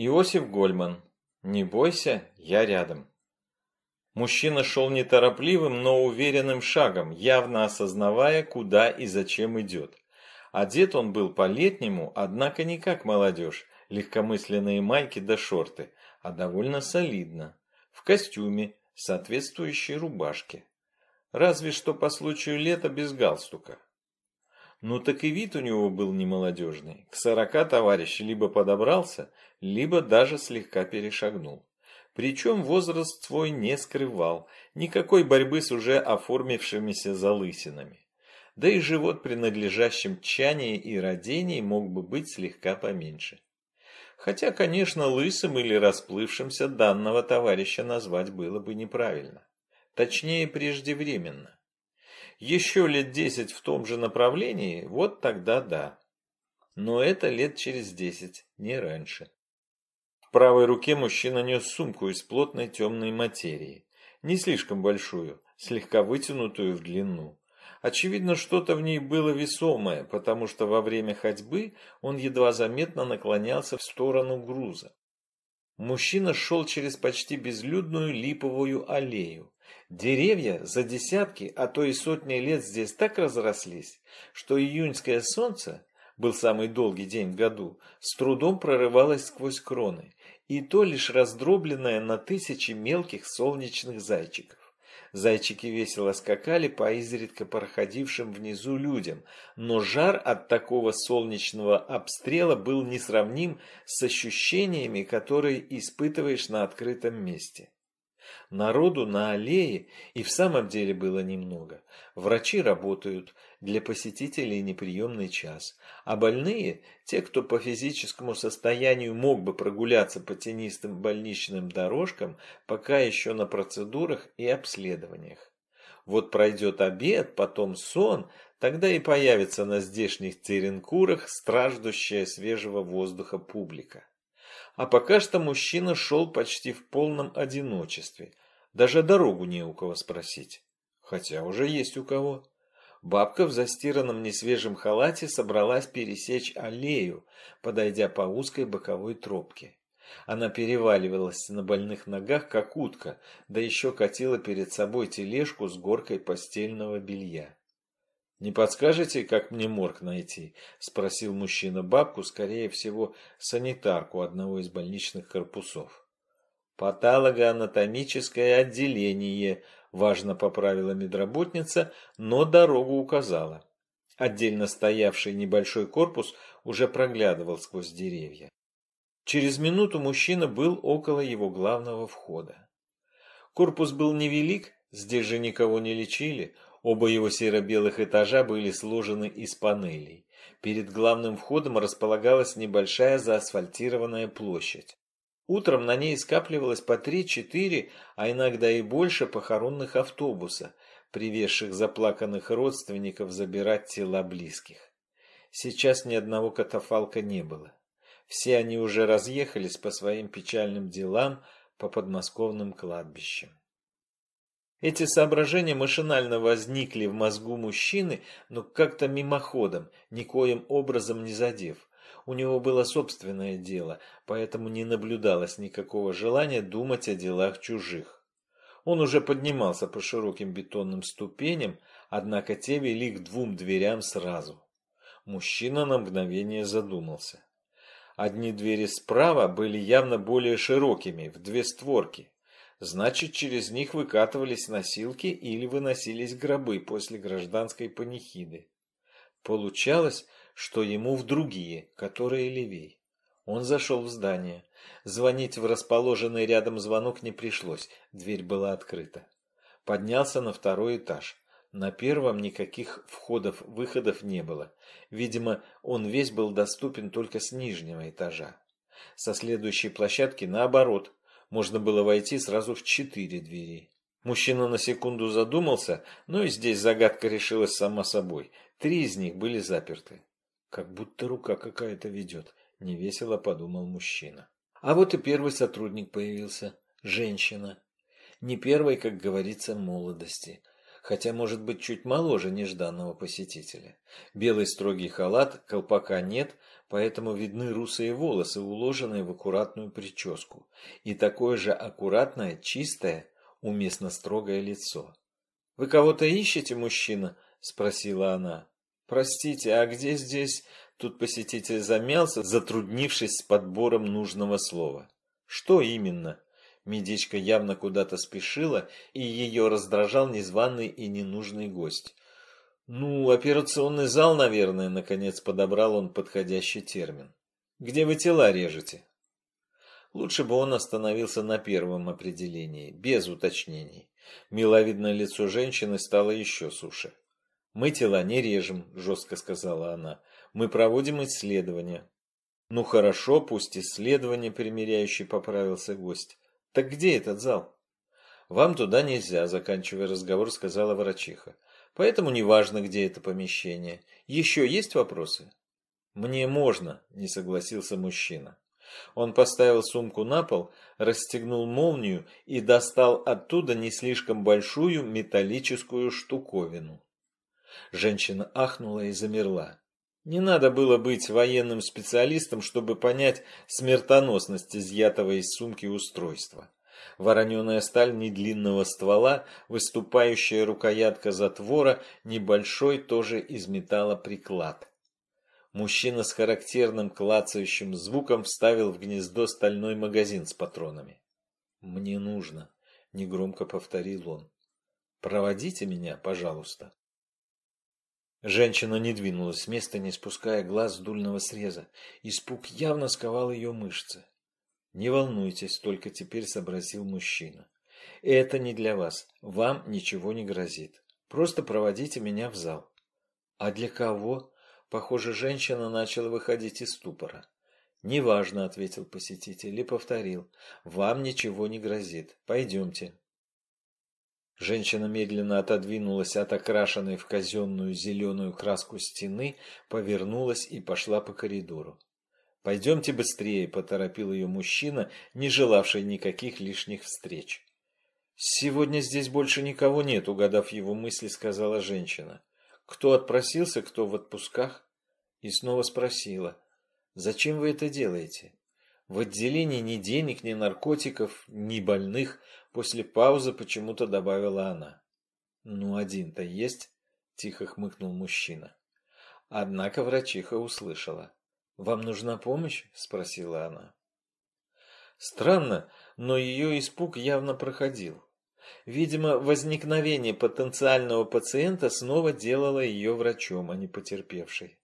Иосиф Гольман. Не бойся, я рядом. Мужчина шел неторопливым, но уверенным шагом, явно осознавая, куда и зачем идет. Одет он был по-летнему, однако не как молодежь, легкомысленные майки да шорты, а довольно солидно, в костюме, соответствующей рубашке. Разве что по случаю лета без галстука. Ну так и вид у него был немолодежный. К сорока товарищ либо подобрался, либо даже слегка перешагнул. Причем возраст свой не скрывал, никакой борьбы с уже оформившимися залысинами. Да и живот принадлежащим надлежащем чании и родении мог бы быть слегка поменьше. Хотя, конечно, лысым или расплывшимся данного товарища назвать было бы неправильно. Точнее, преждевременно еще лет десять в том же направлении, вот тогда да. Но это лет через десять, не раньше. В правой руке мужчина нес сумку из плотной темной материи. Не слишком большую, слегка вытянутую в длину. Очевидно, что-то в ней было весомое, потому что во время ходьбы он едва заметно наклонялся в сторону груза. Мужчина шел через почти безлюдную липовую аллею. Деревья за десятки, а то и сотни лет здесь так разрослись, что июньское солнце, был самый долгий день в году, с трудом прорывалось сквозь кроны, и то лишь раздробленное на тысячи мелких солнечных зайчиков. Зайчики весело скакали по изредка проходившим внизу людям, но жар от такого солнечного обстрела был несравним с ощущениями, которые испытываешь на открытом месте. Народу на аллее и в самом деле было немного. Врачи работают, для посетителей неприемный час, а больные, те, кто по физическому состоянию мог бы прогуляться по тенистым больничным дорожкам, пока еще на процедурах и обследованиях. Вот пройдет обед, потом сон, тогда и появится на здешних теренкурах страждущая свежего воздуха публика. А пока что мужчина шел почти в полном одиночестве. Даже дорогу не у кого спросить. Хотя уже есть у кого. Бабка в застиранном несвежем халате собралась пересечь аллею, подойдя по узкой боковой тропке. Она переваливалась на больных ногах, как утка, да еще катила перед собой тележку с горкой постельного белья. «Не подскажете, как мне морг найти?» – спросил мужчина бабку, скорее всего, санитарку одного из больничных корпусов. «Патологоанатомическое отделение», – важно поправила медработница, но дорогу указала. Отдельно стоявший небольшой корпус уже проглядывал сквозь деревья. Через минуту мужчина был около его главного входа. Корпус был невелик, здесь же никого не лечили – Оба его серо-белых этажа были сложены из панелей. Перед главным входом располагалась небольшая заасфальтированная площадь. Утром на ней скапливалось по три-четыре, а иногда и больше похоронных автобуса, привезших заплаканных родственников забирать тела близких. Сейчас ни одного катафалка не было. Все они уже разъехались по своим печальным делам по подмосковным кладбищам. Эти соображения машинально возникли в мозгу мужчины, но как-то мимоходом, никоим образом не задев. У него было собственное дело, поэтому не наблюдалось никакого желания думать о делах чужих. Он уже поднимался по широким бетонным ступеням, однако те вели к двум дверям сразу. Мужчина на мгновение задумался. Одни двери справа были явно более широкими, в две створки, Значит, через них выкатывались носилки или выносились гробы после гражданской панихиды. Получалось, что ему в другие, которые левей. Он зашел в здание. Звонить в расположенный рядом звонок не пришлось, дверь была открыта. Поднялся на второй этаж. На первом никаких входов-выходов не было. Видимо, он весь был доступен только с нижнего этажа. Со следующей площадки, наоборот, можно было войти сразу в четыре двери. Мужчина на секунду задумался, но и здесь загадка решилась сама собой. Три из них были заперты. «Как будто рука какая-то ведет», — невесело подумал мужчина. А вот и первый сотрудник появился. Женщина. Не первой, как говорится, молодости. Хотя, может быть, чуть моложе нежданного посетителя. Белый строгий халат, колпака нет, поэтому видны русые волосы, уложенные в аккуратную прическу, и такое же аккуратное, чистое, уместно строгое лицо. «Вы кого-то ищете, мужчина?» – спросила она. «Простите, а где здесь?» Тут посетитель замялся, затруднившись с подбором нужного слова. «Что именно?» Медичка явно куда-то спешила, и ее раздражал незваный и ненужный гость. Ну, операционный зал, наверное, наконец подобрал он подходящий термин. Где вы тела режете? Лучше бы он остановился на первом определении, без уточнений. Миловидное лицо женщины стало еще суше. «Мы тела не режем», – жестко сказала она. «Мы проводим исследования». «Ну хорошо, пусть исследование примиряющий поправился гость. «Так где этот зал?» «Вам туда нельзя», – заканчивая разговор, сказала врачиха. Поэтому неважно, где это помещение. Еще есть вопросы? Мне можно, не согласился мужчина. Он поставил сумку на пол, расстегнул молнию и достал оттуда не слишком большую металлическую штуковину. Женщина ахнула и замерла. Не надо было быть военным специалистом, чтобы понять смертоносность изъятого из сумки устройства. Вороненая сталь недлинного ствола, выступающая рукоятка затвора, небольшой тоже из металла приклад. Мужчина с характерным клацающим звуком вставил в гнездо стальной магазин с патронами. «Мне нужно», — негромко повторил он. «Проводите меня, пожалуйста». Женщина не двинулась с места, не спуская глаз с дульного среза. Испуг явно сковал ее мышцы. Не волнуйтесь, только теперь сообразил мужчина. Это не для вас. Вам ничего не грозит. Просто проводите меня в зал. А для кого? Похоже, женщина начала выходить из ступора. «Неважно», — ответил посетитель и повторил. «Вам ничего не грозит. Пойдемте». Женщина медленно отодвинулась от окрашенной в казенную зеленую краску стены, повернулась и пошла по коридору. «Пойдемте быстрее», – поторопил ее мужчина, не желавший никаких лишних встреч. «Сегодня здесь больше никого нет», – угадав его мысли, сказала женщина. «Кто отпросился, кто в отпусках?» И снова спросила. «Зачем вы это делаете?» В отделении ни денег, ни наркотиков, ни больных. После паузы почему-то добавила она. «Ну, один-то есть», – тихо хмыкнул мужчина. Однако врачиха услышала. «Вам нужна помощь?» – спросила она. Странно, но ее испуг явно проходил. Видимо, возникновение потенциального пациента снова делало ее врачом, а не потерпевшей.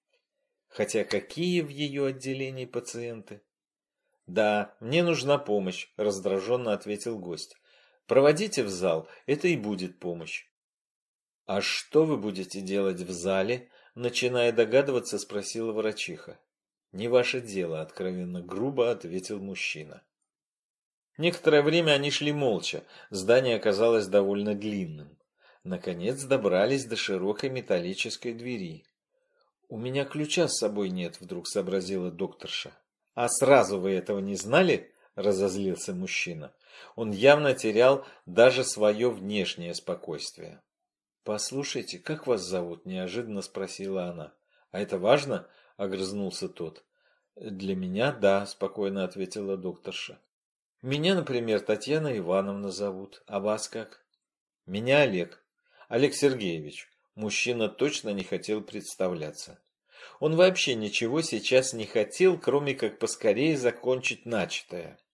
Хотя какие в ее отделении пациенты? «Да, мне нужна помощь», – раздраженно ответил гость. «Проводите в зал, это и будет помощь». «А что вы будете делать в зале?» – начиная догадываться, спросила врачиха. «Не ваше дело», – откровенно грубо ответил мужчина. Некоторое время они шли молча, здание оказалось довольно длинным. Наконец добрались до широкой металлической двери. «У меня ключа с собой нет», – вдруг сообразила докторша. «А сразу вы этого не знали?» – разозлился мужчина. Он явно терял даже свое внешнее спокойствие. «Послушайте, как вас зовут?» – неожиданно спросила она. «А это важно? – огрызнулся тот. «Э, «Для меня – да», – спокойно ответила докторша. «Меня, например, Татьяна Ивановна зовут. А вас как?» «Меня Олег. Олег Сергеевич». Мужчина точно не хотел представляться. Он вообще ничего сейчас не хотел, кроме как поскорее закончить начатое.